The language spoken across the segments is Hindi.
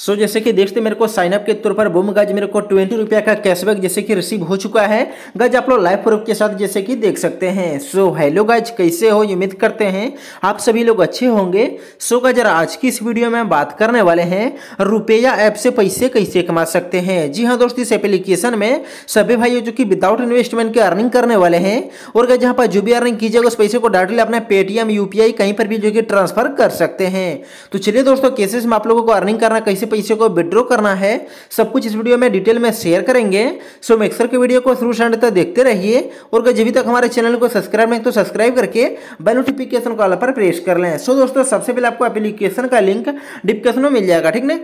सो जैसे कि देखते मेरे को साइनअप के तौर पर बुम गज मेरे को ट्वेंटी रुपया का कैशबैक जैसे कि रिसीव हो चुका है गज आप लोग लाइव प्रूफ के साथ जैसे कि देख सकते हैं सो हेलो गज कैसे हो उम्मीद करते हैं आप सभी लोग अच्छे होंगे सो गज आज की इस वीडियो में बात करने वाले हैं रुपया ऐप से पैसे कैसे कमा सकते हैं जी हाँ दोस्तों इस एप्लीकेशन में सभी भाइयों जो कि विदाउट इन्वेस्टमेंट के अर्निंग करने वाले हैं और गज यहाँ पर जो भी अर्निंग कीजिएगा उस पैसे को डायरेक्टली अपने पेटीएम यूपीआई कहीं पर भी जो कि ट्रांसफर कर सकते हैं तो चलिए दोस्तों केसेस में आप लोगों को अर्निंग करना कैसे पैसे को विड्रॉ करना है सब कुछ इस वीडियो में डिटेल में शेयर करेंगे सो मेक्सर के वीडियो को शुरू से तक देखते रहिए और जब तक हमारे चैनल को सब्सक्राइब नहीं तो सब्सक्राइब करके बेल नोटिफिकेशन कॉल पर प्रेस कर लें सो दोस्तों सबसे पहले आपको एप्लीकेशन का लिंक डिप्केशन में मिल जाएगा ठीक है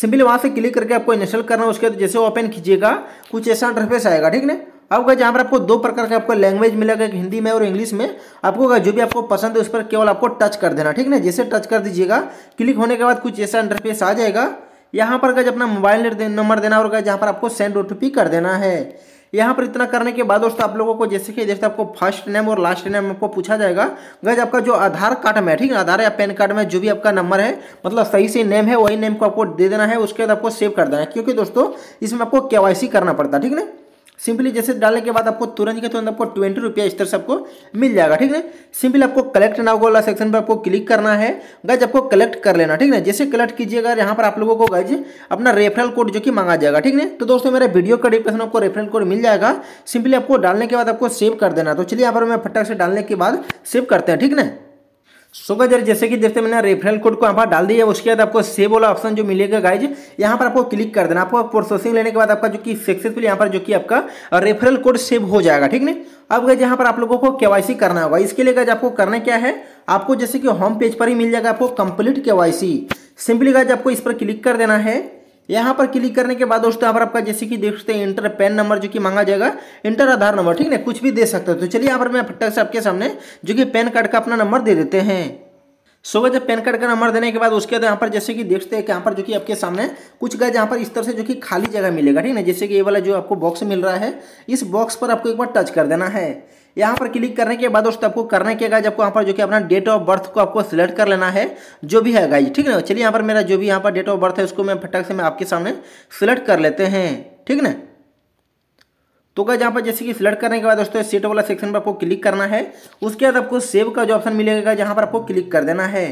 सिंपली वहाँ से क्लिक करके आपको इंस्टॉल करना है उसके बाद जैसे ओपन कीजिएगा कुछ ऐसा इंटरफेस आएगा ठीक है आपका जहाँ पर आपको दो प्रकार के आपको लैंग्वेज मिलेगा एक हिंदी में और इंग्लिश में आपको जो भी आपको पसंद है उस पर केवल आपको टच कर देना ठीक है जैसे टच कर दीजिएगा क्लिक होने के बाद कुछ ऐसा इंटरफेस आ जाएगा यहाँ पर गज अपना मोबाइल नंबर देना और गज यहाँ पर आपको सेंड ओ कर देना है यहाँ पर इतना करने के बाद दोस्तों आप लोगों को जैसे कि जैसे आपको फर्स्ट नेम और लास्ट नेम आपको पूछा जाएगा गज आपका जो आधार कार्ड में ठीक है आधार या पैन कार्ड में जो भी आपका नंबर है मतलब सही से नेम है वही नेम को आपको दे देना है उसके बाद आपको सेव कर देना है क्योंकि दोस्तों इसमें आपको के करना पड़ता है ठीक है सिंपली जैसे डालने के बाद आपको तुरंत के तुरंत आपको ट्वेंटी रुपया इस तरह से आपको मिल जाएगा ठीक है सिंपली आपको कलेक्ट नाउ वाला सेक्शन पर आपको क्लिक करना है गज आपको कलेक्ट कर लेना ठीक है जैसे कलेक्ट कीजिएगा यहाँ पर आप लोगों को गज अपना रेफरल कोड जो कि मांगा जाएगा ठीक है तो दोस्तों मेरा वीडियो का डिप्रेशन आपको रेफरल कोड मिल जाएगा सिंपली आपको डालने के बाद आपको सेव कर देना तो चलिए यहाँ पर मैं फटक से डालने के बाद सेव करते हैं ठीक ना सो गए जैसे कि देखते मैंने रेफरल कोड को यहाँ पर डाल दिया उसके बाद आपको सेव वाला ऑप्शन जो मिलेगा गाइज यहाँ पर आपको क्लिक कर देना आपको प्रोसेसिंग लेने के बाद आपका जो कि सक्सेसफुल यहाँ पर जो कि आपका रेफरल कोड सेव हो जाएगा ठीक नहीं अब गए यहाँ पर आप लोगों को के करना होगा इसके लिए गज आपको करना क्या है आपको जैसे कि होम पेज पर ही मिल जाएगा आपको कंप्लीट केवाईसी सिंपली गाइज आपको इस पर क्लिक कर देना है यहाँ पर क्लिक करने के बाद दोस्तों यहाँ पर आपका जैसे कि देखते हैं इंटर पैन नंबर जो कि मांगा जाएगा इंटर आधार नंबर ठीक है कुछ भी दे सकते हो तो चलिए यहाँ पर मैं फटक से आपके सामने जो कि पैन कार्ड का अपना नंबर दे देते हैं सो गए जब पैन कार्ड का नंबर देने के बाद उसके बाद यहाँ पर जैसे कि देखते हैं कि यहाँ पर जो कि आपके सामने कुछ गए यहाँ पर इस तरह से जो कि खाली जगह मिलेगा ठीक है जैसे कि ये वाला जो आपको बॉक्स मिल रहा है इस बॉक्स पर आपको एक बार टच कर देना है यहाँ पर क्लिक करने के बाद दोस्तों आपको करने के गाइज आपको यहाँ पर जो कि अपना डेट ऑफ बर्थ को आपको सिलेक्ट कर लेना है जो भी है गाइज ठीक है ना चलिए यहाँ पर मेरा जो भी यहाँ पर डेट ऑफ बर्थ है उसको मैं फटक से मैं आपके सामने सिलेक्ट कर लेते हैं ठीक ना तो गाइज यहाँ पर जैसे कि सिलेक्ट करने के बाद दोस्तों सीट वाला सेक्शन पर आपको क्लिक करना है उसके बाद आपको सेव का जो ऑप्शन मिलेगा जहाँ पर आपको क्लिक कर देना है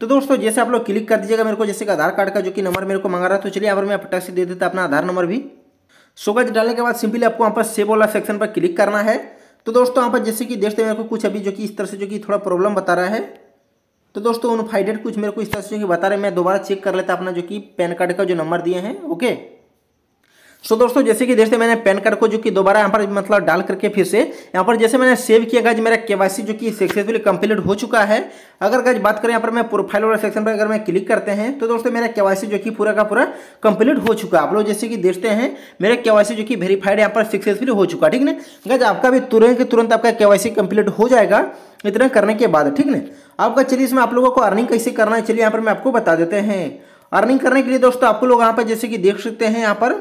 तो दोस्तों जैसे आप लोग क्लिक कर दीजिएगा मेरे को जैसे कि आधार कार्ड का जो कि नंबर मेरे को मांगा रहा है तो चलिए यहाँ पर मैं फटक से दे देता अपना आधार नंबर भी सो गाइज डालने के बाद सिंपली आपको यहाँ पर सेव वाला सेक्शन पर क्लिक करना है तो दोस्तों यहाँ पर जैसे कि देखते हैं मेरे को कुछ अभी जो कि इस तरह से जो कि थोड़ा प्रॉब्लम बता रहा है तो दोस्तों फाइडेड कुछ मेरे को इस तरह से जो कि बता रहे हैं मैं दोबारा चेक कर लेता अपना जो कि पैन कार्ड का जो नंबर दिए हैं ओके सो दोस्तों जैसे कि देखते मैंने पैन कार्ड को जो कि दोबारा यहाँ पर मतलब डाल करके फिर से यहाँ पर जैसे मैंने सेव किया गया मेरा केवाईसी जो कि सक्सेसफुली कंप्लीट हो चुका है अगर गज बात करें यहाँ पर मैं प्रोफाइल वाला सेक्शन पर अगर मैं क्लिक करते हैं तो दोस्तों मेरा केवाईसी जो कि पूरा का पूरा कंप्लीट हो चुका है आप लोग जैसे कि देखते हैं मेरा केवासी जो कि वेरीफाइड यहाँ पर सक्सेसफुली हो चुका ठीक ना गज आपका भी तुरंत तुरंत आपका केवाईसी कंप्लीट हो जाएगा इतना करने के बाद ठीक ना आपका चलिए इसमें आप लोगों को अर्निंग कैसे करना है चलिए यहाँ पर मैं आपको बता देते हैं अर्निंग करने के लिए दोस्तों आपको लोग यहाँ पर जैसे कि देख सकते हैं यहाँ पर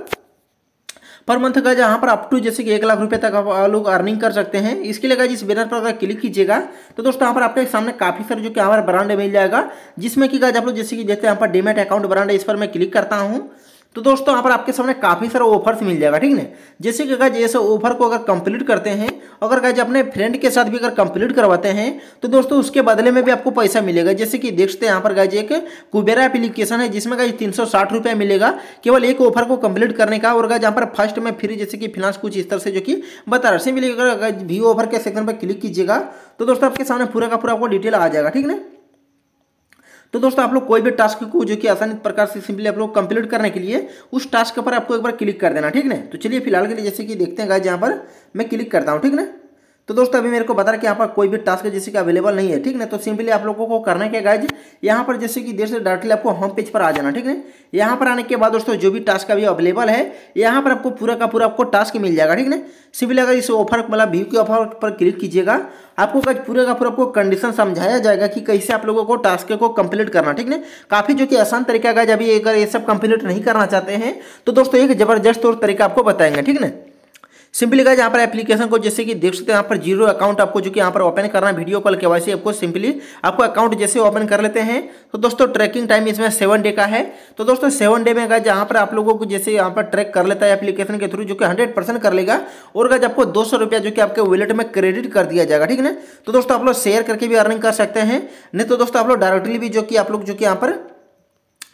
पर मंथ का जहाँ पर अपटू जैसे कि एक लाख रुपये तक आप लोग अर्निंग कर सकते हैं इसके लिए इस बैनर पर अगर क्लिक कीजिएगा तो दोस्तों यहाँ पर आपके सामने काफ़ी सारे जो कि हमारा ब्रांड मिल जाएगा जिसमें कि आप लोग जैसे कि जैसे यहाँ पर डीमेट अकाउंट ब्रांड है इस पर मैं क्लिक करता हूँ तो दोस्तों यहाँ पर आपके सामने काफ़ी सारा ऑफर्स मिल जाएगा ठीक है जैसे कि गाइज ऐसे ऑफर को अगर कंप्लीट करते हैं अगर गाइज अपने फ्रेंड के साथ भी अगर कंप्लीट करवाते हैं तो दोस्तों उसके बदले में भी आपको पैसा मिलेगा जैसे कि देखते हैं यहाँ पर गाइज एक कुबेरा एप्लीकेशन है जिसमें गाइज तीन रुपया मिलेगा केवल एक ऑफर को कंप्लीट करने का और गाइज यहाँ पर फर्स्ट में फ्री जैसे कि फिनांस कुछ इस तरह से जो कि बता रहा मिलेगा अगर वी व्यू ऑफर के सेक्शन पर क्लिक कीजिएगा तो दोस्तों आपके सामने पूरा का पूरा आपको डिटेल आ जाएगा ठीक है तो दोस्तों आप लोग कोई भी टास्क को जो कि आसानी प्रकार से सिंपली आप लोग कंप्लीट करने के लिए उस टास्क पर आपको एक बार क्लिक कर देना ठीक है तो चलिए फिलहाल के लिए जैसे कि देखते हैं गाइज यहाँ पर मैं क्लिक करता हूँ ठीक है तो दोस्तों अभी मेरे को बता रहा कि यहाँ पर कोई भी टास्क जैसे कि अवेलेबल नहीं है ठीक ना तो सिंपली आप लोगों को करना क्या गाइज यहाँ पर जैसे कि देर से डायरेक्टली आपको होम पेज पर आ जाना ठीक है यहाँ पर आने के बाद दोस्तों जो भी टास्क अभी अवेलेबल है यहाँ पर आपको पूरा का पूरा आपको टास्क मिल जाएगा ठीक ना सिंपली अगर इस ऑफर मतलब व्यू के ऑफर पर क्लिक कीजिएगा आपको पूरे का पूरा आपको कंडीशन समझाया जाएगा कि कैसे आप लोगों को टास्क को कंप्लीट करना ठीक ना काफ़ी जो कि आसान तरीका गाइज अभी अगर ये सब कंप्लीट नहीं करना चाहते हैं तो दोस्तों एक जबरदस्त और तरीका आपको बताएंगे ठीक ना सिंपली गाइज यहाँ पर एप्लीकेशन को जैसे कि देख सकते हैं यहाँ पर जीरो अकाउंट आपको जो कि यहाँ पर ओपन करना है वीडियो कॉल के वाई आपको सिंपली आपको अकाउंट जैसे ओपन कर लेते हैं तो दोस्तों ट्रैकिंग टाइम इसमें सेवन डे का है तो दोस्तों सेवन डे में गाइज यहाँ पर आप लोगों को जैसे यहाँ पर ट्रैक कर लेता है एप्लीकेशन के थ्रू जो कि हंड्रेड परसेंट कर लेगा और गाइज आपको दो सौ रुपया जो कि आपके वॉलेट में क्रेडिट कर दिया जाएगा ठीक है ना तो दोस्तों आप लोग शेयर करके भी अर्निंग कर सकते हैं नहीं तो दोस्तों आप लोग डायरेक्टली भी जो कि आप लोग जो कि यहाँ पर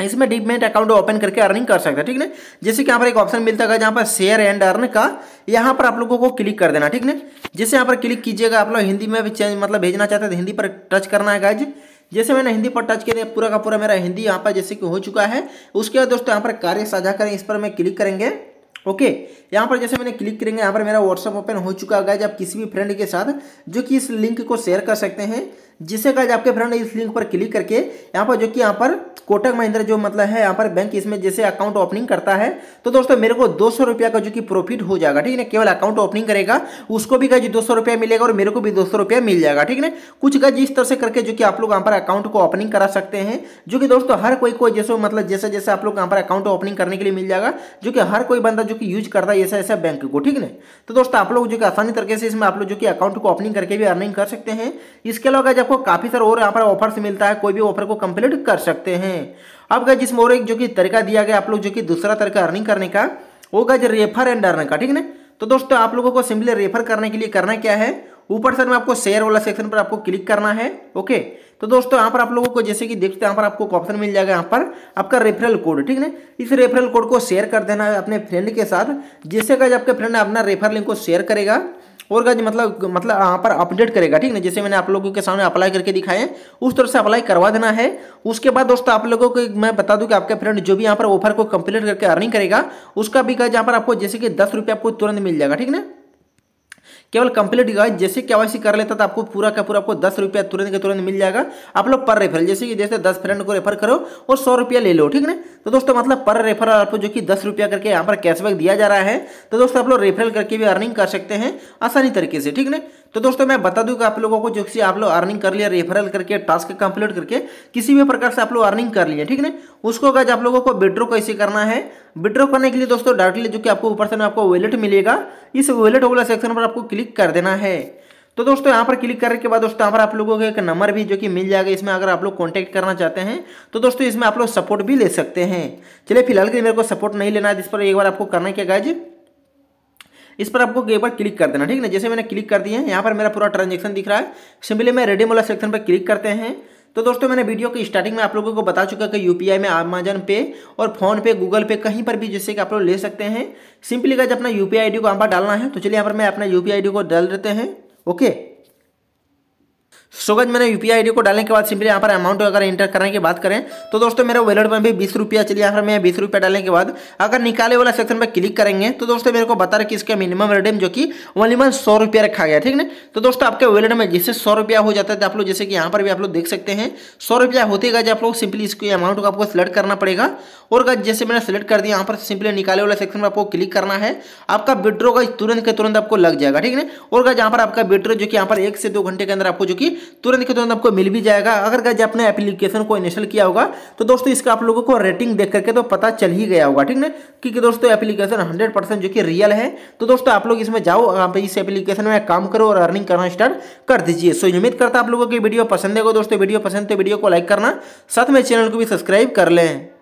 इसमें डिपमेंट अकाउंट ओपन करके अर्निंग कर सकते हैं ठीक है जैसे कि यहाँ पर एक ऑप्शन मिलता है जहाँ पर शेयर एंड अर्न का यहाँ पर आप लोगों को क्लिक कर देना ठीक है जैसे यहाँ पर क्लिक कीजिएगा आप लोग हिंदी में भी चेंज मतलब भेजना चाहते हैं तो हिंदी पर टच करना है गाइज जैसे मैंने हिंदी पर टच किया तो पूरा का पूरा मेरा हिंदी यहाँ पर जैसे कि हो चुका है उसके बाद दोस्तों यहाँ पर कार्य साझा करें इस पर मैं क्लिक करेंगे ओके okay, यहाँ पर जैसे मैंने क्लिक करेंगे यहाँ पर मेरा व्हाट्सअप ओपन हो चुका है आप किसी भी फ्रेंड के साथ जो कि इस लिंक को शेयर कर सकते हैं जिससे गाइज आपके फ्रेंड इस लिंक पर क्लिक करके यहाँ पर जो कि यहाँ पर कोटक महिंद्रा जो मतलब है यहाँ पर बैंक इसमें जैसे अकाउंट ओपनिंग करता है तो दोस्तों मेरे को दो सौ रुपया का जो कि प्रॉफिट हो जाएगा ठीक है केवल अकाउंट ओपनिंग करेगा उसको भी गाइज दो सौ रुपया मिलेगा और मेरे को भी दो सौ रुपया मिल जाएगा ठीक है कुछ गज इस तरह से करके जो कि आप लोग यहाँ पर अकाउंट को ओपनिंग करा सकते हैं जो कि दोस्तों हर कोई को जैसे मतलब जैसे जैसे आप लोग यहाँ पर अकाउंट ओपनिंग करने के लिए मिल जाएगा जो कि हर कोई बंदा जो कि यूज करता है ऐसा ऐसा बैंक को ठीक है तो दोस्तों आप लोग जो कि आसानी तरीके से इसमें आप लोग जो कि अकाउंट को ओपनिंग करके भी अर्निंग कर सकते हैं इसके अलावा आपको काफ़ी सारे और यहाँ पर ऑफर्स मिलता है कोई भी ऑफर को कंप्लीट कर सकते हैं अब गए जिसमें और एक जो कि तरीका दिया गया आप लोग जो कि दूसरा तरीका अर्निंग करने का वो गए रेफर एंड अर्न का ठीक है तो दोस्तों आप लोगों को सिंपली रेफर करने के लिए करना क्या है ऊपर सर में आपको शेयर वाला सेक्शन पर आपको क्लिक करना है ओके तो दोस्तों यहाँ पर आप लोगों को जैसे कि देखते हैं यहाँ पर आपको ऑप्शन मिल जाएगा यहाँ पर आपका रेफरल कोड ठीक है इस रेफरल कोड को शेयर कर देना है अपने फ्रेंड के साथ जिससे गज आपके फ्रेंड अपना रेफर लिंक को शेयर करेगा और गज मतलब मतलब यहाँ पर अपडेट करेगा ठीक है जैसे मैंने आप लोगों के सामने अप्लाई करके दिखाए उस तरह से अप्लाई करवा देना है उसके बाद दोस्तों आप लोगों को मैं बता दूं कि आपके फ्रेंड जो भी यहाँ पर ऑफर को कंप्लीट करके अर्निंग करेगा उसका भी गज यहाँ पर आपको जैसे कि दस रुपये आपको तुरंत मिल जाएगा ठीक ना केवल कंप्लीट जैसे के कर लेता तो आपको पूरा का पूरा आपको दस रुपया तुरंत के तुरंत मिल जाएगा आप लोग पर रेफरल जैसे कि जैसे दस फ्रेंड को रेफर करो और सौ रुपया ले लो ठीक है तो दोस्तों मतलब पर रेफरल आपको जो कि दस रुपया करके यहाँ पर कैशबैक दिया जा रहा है तो दोस्तों आप लोग रेफरल करके भी अर्निंग कर सकते हैं आसानी तरीके से ठीक है तो दोस्तों मैं बता दूँ कि आप लोगों को जो कि आप लोग अर्निंग कर लिया रेफरल करके टास्क कंप्लीट करके किसी भी प्रकार से आप लोग अर्निंग कर लिए ठीक है उसको अगर आप लोगों को विड्रो कैसे करना है विड्रो करने के लिए दोस्तों डायरेक्टली जो कि आपको ऊपर से आपको वॉलेट मिलेगा इस वॉलेट वाला सेक्शन पर आपको क्लिक कर देना है तो दोस्तों यहाँ पर क्लिक करने के बाद दोस्तों यहाँ पर आप लोगों को एक नंबर भी जो कि मिल जाएगा इसमें अगर आप लोग कॉन्टैक्ट करना चाहते हैं तो दोस्तों इसमें आप लोग सपोर्ट भी ले सकते हैं चलिए फिलहाल के लिए मेरे को सपोर्ट नहीं लेना है इस पर एक बार आपको करना क्या गाइज इस पर आपको एक बार क्लिक कर देना ठीक है ना जैसे मैंने क्लिक कर दिया है यहाँ पर मेरा पूरा ट्रांजेक्शन दिख रहा है सिंपली मैं रेडी मोला सेक्शन पर क्लिक करते हैं तो दोस्तों मैंने वीडियो की स्टार्टिंग में आप लोगों को बता चुका कि यूपीआई में अमेजन पे और फोन पे गूगल पे कहीं पर भी जिससे कि आप लोग ले सकते हैं सिंपली गाइज अपना यूपीआई आईडी को यहाँ पर डालना है तो चलिए यहाँ पर मैं अपना यूपीआई आईडी को डाल देते हैं ओके सो गज मैंने यूपीआई पी को डालने के बाद सिंपली यहाँ पर अमाउंट अगर एंटर करने की बात करें तो दोस्तों मेरे वॉलेट में भी बीस रुपया चलिए यहाँ पर मैं बीस रुपया डालने के बाद अगर निकाले वाला सेक्शन पर क्लिक करेंगे तो दोस्तों मेरे को बता रहा कि इसका मिनिमम रिडीम जो कि ओनली मन सौ रुपया रखा गया ठीक ना तो दोस्तों आपके वॉलेट में जिससे सौ रुपया हो जाता है तो आप लोग जैसे कि यहाँ पर भी आप लोग देख सकते हैं सौ रुपया होते गए आप लोग सिंपली इसको अमाउंट को आपको सिलेक्ट करना पड़ेगा और गज जैसे मैंने सेलेक्ट कर दिया यहाँ पर सिंपली निकाले वाला सेक्शन में आपको क्लिक करना है आपका विड्रो का तुरंत के तुरंत आपको लग जाएगा ठीक है और गज यहाँ पर आपका विड्रो जो कि यहाँ पर एक से दो घंटे के अंदर आपको जो कि तुरंत के तुरंत आपको मिल भी जाएगा अगर गाइज आपने एप्लीकेशन को इनिशियल किया होगा तो दोस्तों इसका आप लोगों को रेटिंग देख करके तो पता चल ही गया होगा ठीक ना क्योंकि दोस्तों एप्लीकेशन हंड्रेड परसेंट जो कि रियल है तो दोस्तों आप लोग इसमें जाओ आप इस एप्लीकेशन में काम करो और अर्निंग करना स्टार्ट कर दीजिए सो उम्मीद करता आप लोगों की वीडियो पसंद है दोस्तों वीडियो पसंद तो वीडियो को लाइक करना साथ में चैनल को भी सब्सक्राइब कर लें